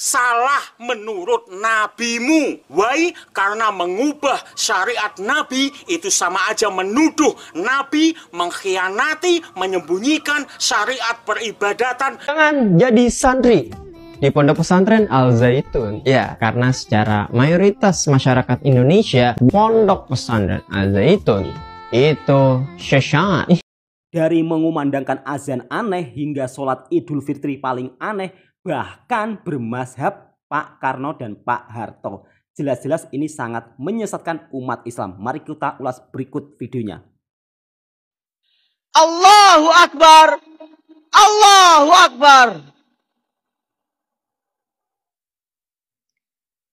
salah menurut nabimu. Wai, karena mengubah syariat nabi itu sama aja menuduh nabi mengkhianati, menyembunyikan syariat peribadatan. Jangan jadi santri di pondok pesantren Al Zaitun. Ya, karena secara mayoritas masyarakat Indonesia, pondok pesantren Al Zaitun itu sesat. Dari mengumandangkan azan aneh hingga sholat Idul Fitri paling aneh, bahkan bermazhab Pak Karno dan Pak Harto. Jelas-jelas ini sangat menyesatkan umat Islam. Mari kita ulas berikut videonya. Allahu Akbar. Allahu Akbar.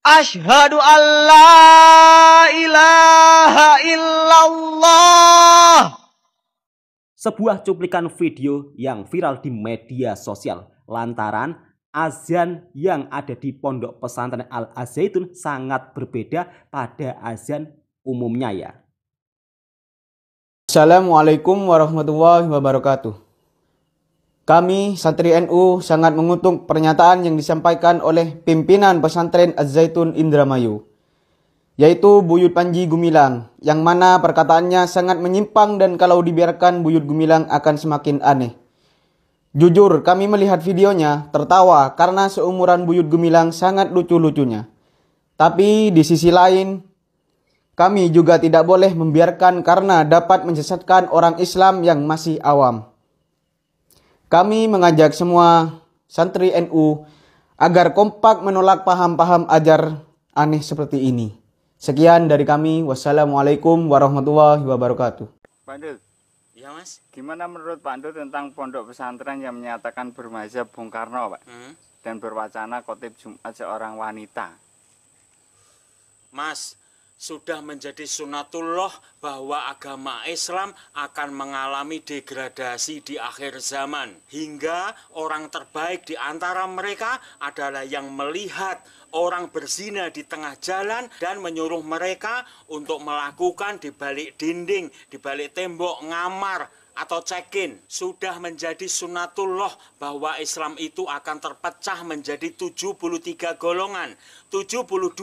Ashadu an la ilaha illallah. Sebuah cuplikan video yang viral di media sosial lantaran azan yang ada di pondok pesantren Al Azaitun sangat berbeda pada azan umumnya ya. Assalamualaikum warahmatullahi wabarakatuh. Kami santri NU sangat mengutuk pernyataan yang disampaikan oleh pimpinan pesantren Az-Zaitun Indramayu yaitu Buyut Panji Gumilang yang mana perkataannya sangat menyimpang dan kalau dibiarkan Buyut Gumilang akan semakin aneh. Jujur, kami melihat videonya tertawa karena seumuran Buyut Gumilang sangat lucu-lucunya. Tapi di sisi lain, kami juga tidak boleh membiarkan karena dapat menyesatkan orang Islam yang masih awam. Kami mengajak semua santri NU agar kompak menolak paham-paham ajar aneh seperti ini. Sekian dari kami. Wassalamualaikum warahmatullahi wabarakatuh. Bandel. Iya mas. Gimana menurut Pak Andu tentang pondok pesantren yang menyatakan bermazhab Bung Karno Pak? Hmm? Dan berwacana khotib Jumat seorang wanita. Mas, sudah menjadi sunatullah bahwa agama Islam akan mengalami degradasi di akhir zaman hingga orang terbaik di antara mereka adalah yang melihat orang berzina di tengah jalan dan menyuruh mereka untuk melakukan di balik dinding, di balik tembok, ngamar atau check-in sudah menjadi sunatullah bahwa Islam itu akan terpecah menjadi 73 golongan, 72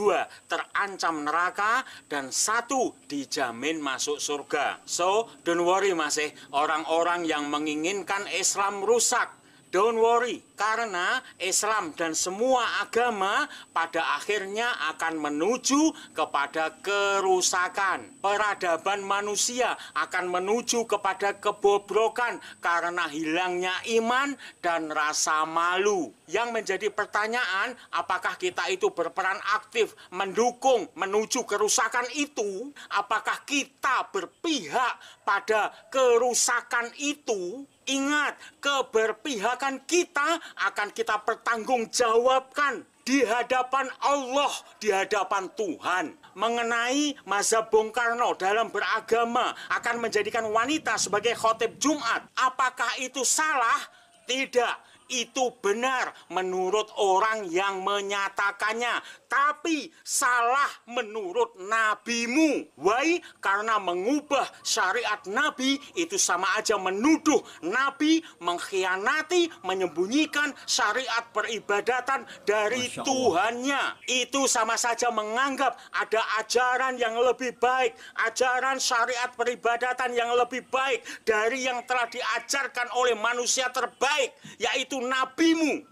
terancam neraka dan satu dijamin masuk surga. So, don't worry masih orang-orang yang menginginkan Islam rusak Don't worry, karena Islam dan semua agama pada akhirnya akan menuju kepada kerusakan. Peradaban manusia akan menuju kepada kebobrokan karena hilangnya iman dan rasa malu. Yang menjadi pertanyaan, apakah kita itu berperan aktif mendukung menuju kerusakan itu? Apakah kita berpihak pada kerusakan itu? Ingat, keberpihakan kita akan kita pertanggungjawabkan di hadapan Allah, di hadapan Tuhan. Mengenai mazhab Bung Karno dalam beragama akan menjadikan wanita sebagai khotib Jumat. Apakah itu salah? Tidak. Itu benar menurut orang yang menyatakannya tapi salah menurut nabimu. Why? Karena mengubah syariat nabi itu sama aja menuduh nabi mengkhianati, menyembunyikan syariat peribadatan dari Tuhannya. Itu sama saja menganggap ada ajaran yang lebih baik, ajaran syariat peribadatan yang lebih baik dari yang telah diajarkan oleh manusia terbaik, yaitu nabimu.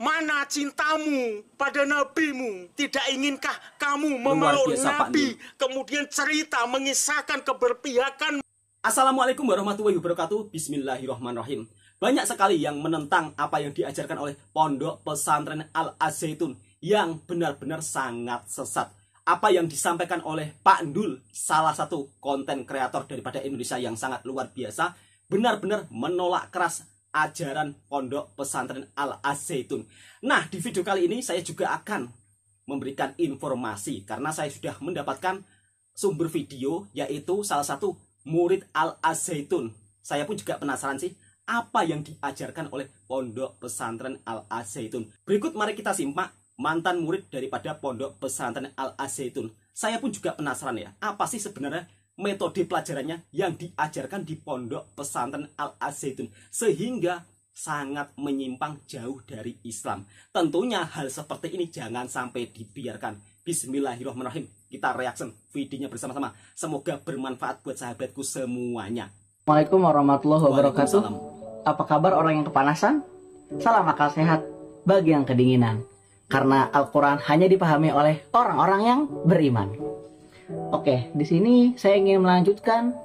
Mana cintamu pada nabimu? Tidak inginkah kamu memeluk nabi, kemudian cerita mengisahkan keberpihakan? Assalamualaikum warahmatullahi wabarakatuh. Bismillahirrahmanirrahim. Banyak sekali yang menentang apa yang diajarkan oleh Pondok Pesantren Al-Azaitun yang benar-benar sangat sesat. Apa yang disampaikan oleh Pak Ndul, salah satu konten kreator daripada Indonesia yang sangat luar biasa, benar-benar menolak keras ajaran pondok pesantren Al azaitun Nah, di video kali ini saya juga akan memberikan informasi karena saya sudah mendapatkan sumber video yaitu salah satu murid Al azaitun Saya pun juga penasaran sih apa yang diajarkan oleh pondok pesantren Al azaitun Berikut mari kita simak mantan murid daripada pondok pesantren Al azaitun Saya pun juga penasaran ya, apa sih sebenarnya metode pelajarannya yang diajarkan di pondok pesantren Al Azaitun sehingga sangat menyimpang jauh dari Islam. Tentunya hal seperti ini jangan sampai dibiarkan. Bismillahirrahmanirrahim. Kita reaction videonya bersama-sama. Semoga bermanfaat buat sahabatku semuanya. Assalamualaikum warahmatullahi wabarakatuh. Apa kabar orang yang kepanasan? Salam akal sehat bagi yang kedinginan. Karena Al-Quran hanya dipahami oleh orang-orang yang beriman. Oke, di sini saya ingin melanjutkan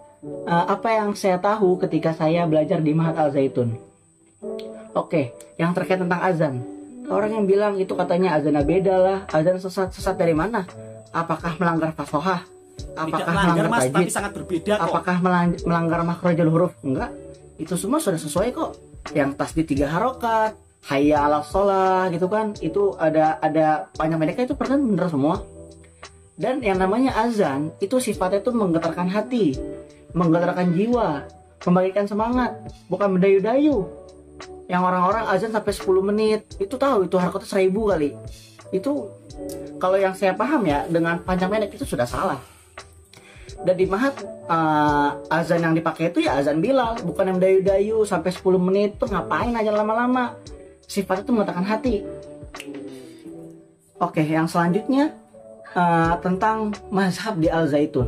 uh, apa yang saya tahu ketika saya belajar di Mahat Al Zaitun. Oke, yang terkait tentang azan. Orang yang bilang itu katanya azan beda lah, azan sesat-sesat dari mana? Apakah melanggar fasohah? Apakah Tidak melanggar, melanggar mas, tajid? tapi sangat berbeda kok. Apakah melanggar makrojul huruf? Enggak. Itu semua sudah sesuai kok. Yang tasdi tiga harokat, hayya ala sholah gitu kan. Itu ada ada banyak mereka itu pernah bener semua dan yang namanya azan itu sifatnya itu menggetarkan hati, menggetarkan jiwa, membangkitkan semangat, bukan mendayu-dayu. Yang orang-orang azan sampai 10 menit, itu tahu itu harganya seribu kali. Itu kalau yang saya paham ya dengan panjang pendek itu sudah salah. Dan di mahat uh, azan yang dipakai itu ya azan bilal, bukan yang dayu dayu sampai 10 menit tuh ngapain aja lama-lama. Sifatnya itu mengatakan hati. Oke, yang selanjutnya Eh, tentang mazhab di Al Zaitun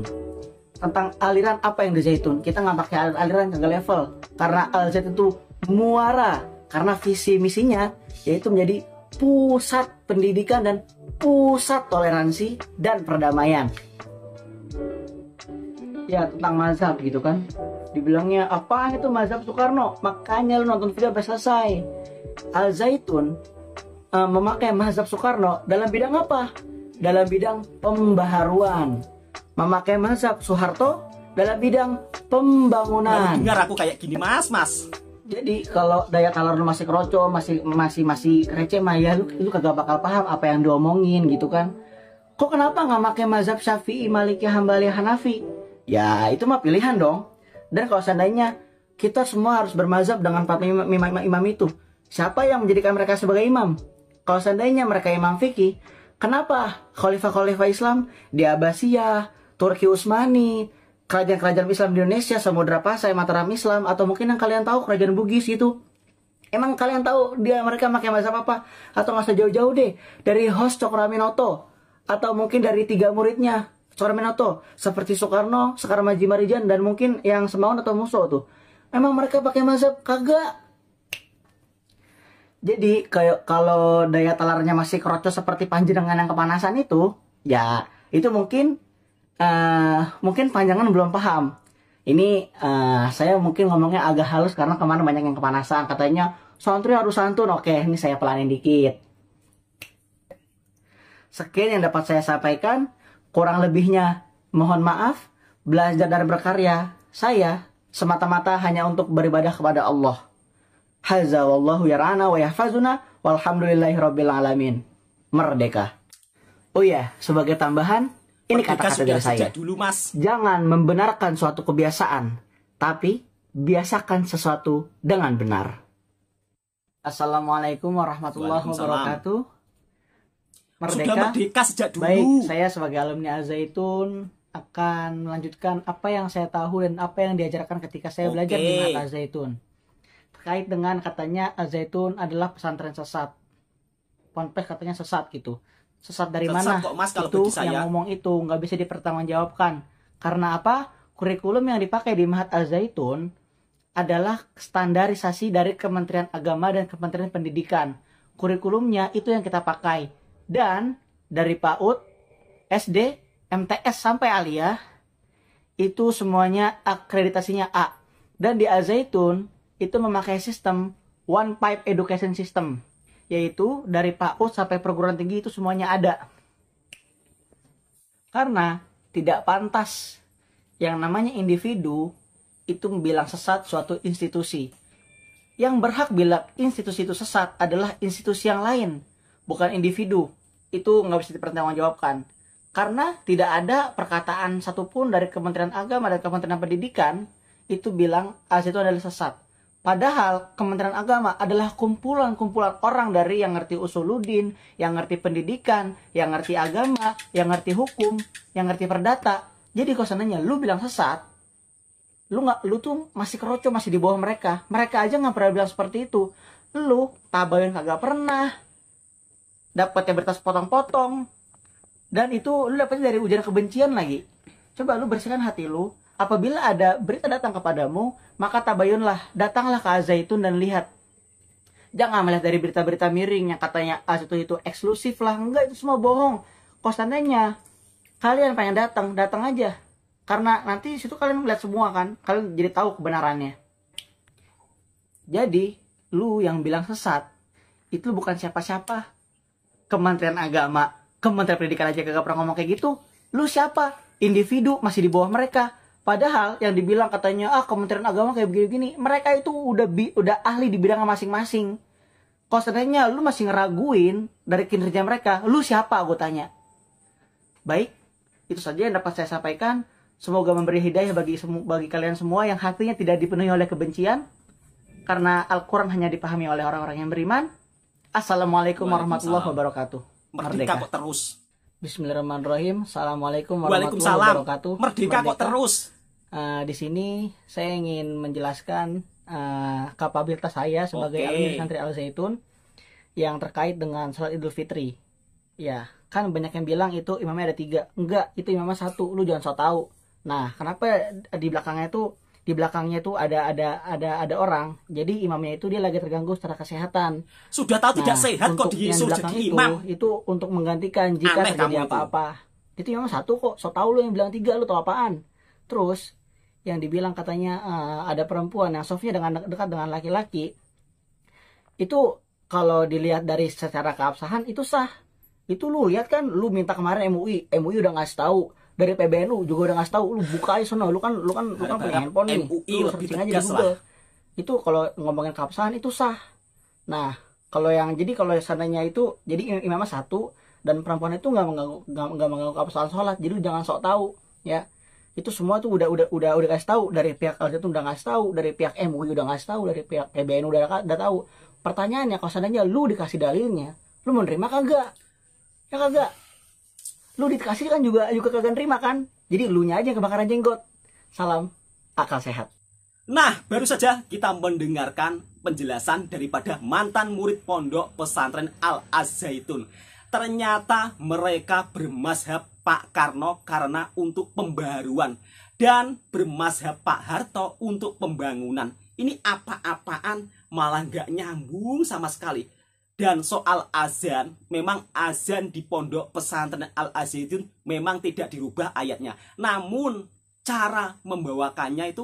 tentang aliran apa yang di Zaitun kita nggak pakai aliran, aliran ke level karena Al Zaitun itu muara karena visi misinya yaitu menjadi pusat pendidikan dan pusat toleransi dan perdamaian ya tentang mazhab gitu kan dibilangnya apa itu mazhab Soekarno makanya lu nonton video sampai selesai Al Zaitun uh, eh, memakai mazhab Soekarno dalam bidang apa dalam bidang pembaharuan. Memakai mazhab Soeharto dalam bidang pembangunan. Dengar aku kayak gini mas, mas. Jadi kalau daya talar masih kroco, masih masih masih receh mah ya lu, lu kagak bakal paham apa yang diomongin gitu kan. Kok kenapa nggak pakai mazhab Syafi'i, Maliki, Hambali, Hanafi? Ya itu mah pilihan dong. Dan kalau seandainya kita semua harus bermazhab dengan empat imam, imam, imam itu, siapa yang menjadikan mereka sebagai imam? Kalau seandainya mereka imam fikih, Kenapa khalifah-khalifah Islam di Abbasiyah, Turki Utsmani, kerajaan-kerajaan Islam di Indonesia, Samudra Pasai, Mataram Islam, atau mungkin yang kalian tahu kerajaan Bugis gitu. Emang kalian tahu dia mereka pakai masa apa? Atau nggak usah jauh-jauh deh dari host Cokraminoto atau mungkin dari tiga muridnya Cokraminoto seperti Soekarno, Sekar Majimarijan dan mungkin yang Semaun atau Muso tuh. Emang mereka pakai mazhab kagak? Jadi kayak kalau daya talarnya masih kerocos seperti panjenengan yang kepanasan itu, ya itu mungkin uh, mungkin panjangan belum paham. Ini uh, saya mungkin ngomongnya agak halus karena kemarin banyak yang kepanasan. Katanya santri harus santun. Oke, ini saya pelanin dikit. Sekian yang dapat saya sampaikan. Kurang lebihnya mohon maaf. Belajar dari berkarya. Saya semata-mata hanya untuk beribadah kepada Allah. Haza wallahu yar'ana wa yahfazuna walhamdulillahi rabbil alamin. Merdeka. Oh ya, sebagai tambahan, ini kata-kata dari saya. Dulu, mas. Jangan membenarkan suatu kebiasaan, tapi biasakan sesuatu dengan benar. Assalamualaikum warahmatullahi wabarakatuh. Merdeka. Sudah merdeka sejak dulu. Baik, saya sebagai alumni Azaitun akan melanjutkan apa yang saya tahu dan apa yang diajarkan ketika saya okay. belajar di Al-Zaitun terkait dengan katanya eh, Zaitun adalah pesantren sesat. Ponpes katanya sesat gitu. Sesat dari sesat mana? Kok mas, kalau itu saya. yang ngomong itu nggak bisa dipertanggungjawabkan. Karena apa? Kurikulum yang dipakai di Mahat Al Zaitun adalah standarisasi dari Kementerian Agama dan Kementerian Pendidikan. Kurikulumnya itu yang kita pakai. Dan dari PAUD, SD, MTS sampai Aliyah itu semuanya akreditasinya A. Dan di Al Zaitun itu memakai sistem one pipe education system yaitu dari PAUD sampai perguruan tinggi itu semuanya ada karena tidak pantas yang namanya individu itu bilang sesat suatu institusi yang berhak bilang institusi itu sesat adalah institusi yang lain bukan individu itu nggak bisa dipertanggungjawabkan karena tidak ada perkataan satupun dari Kementerian Agama dan Kementerian Pendidikan itu bilang as ah, itu adalah sesat Padahal Kementerian Agama adalah kumpulan-kumpulan orang dari yang ngerti usuludin, yang ngerti pendidikan, yang ngerti agama, yang ngerti hukum, yang ngerti perdata. Jadi kalau seandainya lu bilang sesat, lu nggak lu tuh masih keroco masih di bawah mereka. Mereka aja nggak pernah bilang seperti itu. Lu tabayun kagak pernah. dapat yang bertas potong-potong. Dan itu lu dapetnya dari ujaran kebencian lagi. Coba lu bersihkan hati lu, apabila ada berita datang kepadamu, maka tabayunlah, datanglah ke Azaitun dan lihat. Jangan melihat dari berita-berita miring yang katanya Azaitun itu eksklusif lah, enggak itu semua bohong. Konstantinnya, kalian pengen datang, datang aja. Karena nanti situ kalian melihat semua kan, kalian jadi tahu kebenarannya. Jadi, lu yang bilang sesat, itu bukan siapa-siapa. Kementerian Agama, Kementerian Pendidikan aja kagak pernah ngomong kayak gitu. Lu siapa? Individu masih di bawah mereka Padahal yang dibilang katanya ah Kementerian Agama kayak begini-gini, mereka itu udah bi udah ahli di bidang masing-masing. Kalau seandainya lu masih ngeraguin dari kinerja mereka, lu siapa Aku tanya? Baik, itu saja yang dapat saya sampaikan. Semoga memberi hidayah bagi bagi kalian semua yang hatinya tidak dipenuhi oleh kebencian karena Al-Qur'an hanya dipahami oleh orang-orang yang beriman. Assalamualaikum warahmatullahi wabarakatuh. Merdeka, kok terus. Bismillahirrahmanirrahim. Assalamualaikum warahmatullahi wabarakatuh. Merdeka kok terus. Eh, di sini saya ingin menjelaskan uh, kapabilitas saya sebagai okay. alumni santri Al Zaitun yang terkait dengan sholat Idul Fitri. Ya, kan banyak yang bilang itu imamnya ada tiga. Enggak, itu imamnya satu. Lu jangan so tau. Nah, kenapa di belakangnya itu di belakangnya itu ada ada ada ada orang. Jadi imamnya itu dia lagi terganggu secara kesehatan. Sudah tahu nah, tidak sehat kok di jadi imam. Itu, itu untuk menggantikan jika Ameh terjadi apa-apa. Itu. itu imam satu kok. So tau lu yang bilang tiga lu tau apaan? Terus yang dibilang katanya uh, ada perempuan yang Sofia dengan dekat dengan laki-laki itu kalau dilihat dari secara keabsahan itu sah itu lu lihat kan lu minta kemarin MUI MUI udah ngasih tahu dari PBNU juga udah ngasih tahu lu buka aja sono lu kan lu kan lu kan nah, punya nah, handphone nih MUI lu searching aja di Google lah. itu kalau ngomongin keabsahan itu sah nah kalau yang jadi kalau seandainya itu jadi imamnya satu dan perempuan itu nggak mengganggu nggak mengganggu keabsahan sholat jadi lu jangan sok tahu ya itu semua tuh udah udah udah udah kasih tahu dari pihak LZ itu udah ngasih tahu dari pihak MUI udah ngasih tahu dari pihak PBNU udah udah tahu pertanyaannya kalau seandainya lu dikasih dalilnya lu mau menerima kagak ya kagak lu dikasih kan juga juga kagak nerima kan jadi lu nya aja kebakaran jenggot salam akal sehat Nah, baru saja kita mendengarkan penjelasan daripada mantan murid pondok pesantren Al azaitun Ternyata mereka bermazhab Pak Karno karena untuk pembaruan dan bermazhab Pak Harto untuk pembangunan. Ini apa-apaan malah nggak nyambung sama sekali. Dan soal azan, memang azan di pondok pesantren Al Azizun memang tidak dirubah ayatnya. Namun cara membawakannya itu,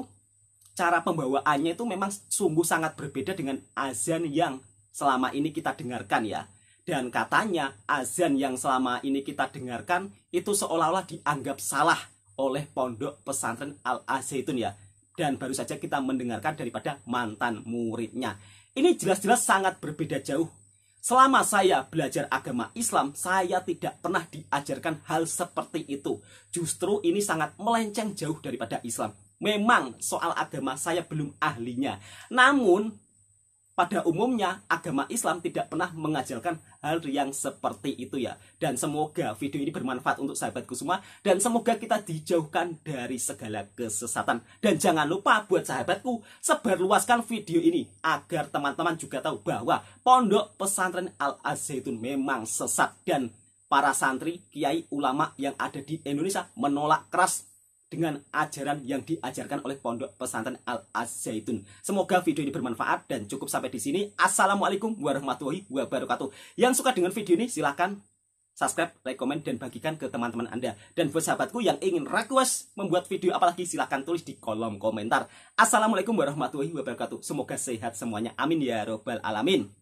cara pembawaannya itu memang sungguh sangat berbeda dengan azan yang selama ini kita dengarkan ya. Dan katanya azan yang selama ini kita dengarkan itu seolah-olah dianggap salah oleh pondok pesantren Al-Azaitun ya. Dan baru saja kita mendengarkan daripada mantan muridnya. Ini jelas-jelas sangat berbeda jauh. Selama saya belajar agama Islam, saya tidak pernah diajarkan hal seperti itu. Justru ini sangat melenceng jauh daripada Islam. Memang soal agama saya belum ahlinya. Namun pada umumnya agama Islam tidak pernah mengajarkan hal yang seperti itu ya. Dan semoga video ini bermanfaat untuk sahabatku semua dan semoga kita dijauhkan dari segala kesesatan. Dan jangan lupa buat sahabatku sebarluaskan video ini agar teman-teman juga tahu bahwa pondok pesantren Al Azzaitun memang sesat dan para santri, kiai, ulama yang ada di Indonesia menolak keras dengan ajaran yang diajarkan oleh Pondok Pesantren Al Azzaitun. Semoga video ini bermanfaat dan cukup sampai di sini. Assalamualaikum warahmatullahi wabarakatuh. Yang suka dengan video ini silahkan subscribe, like, komen, dan bagikan ke teman-teman Anda. Dan buat sahabatku yang ingin request membuat video apalagi silahkan tulis di kolom komentar. Assalamualaikum warahmatullahi wabarakatuh. Semoga sehat semuanya. Amin ya robbal alamin.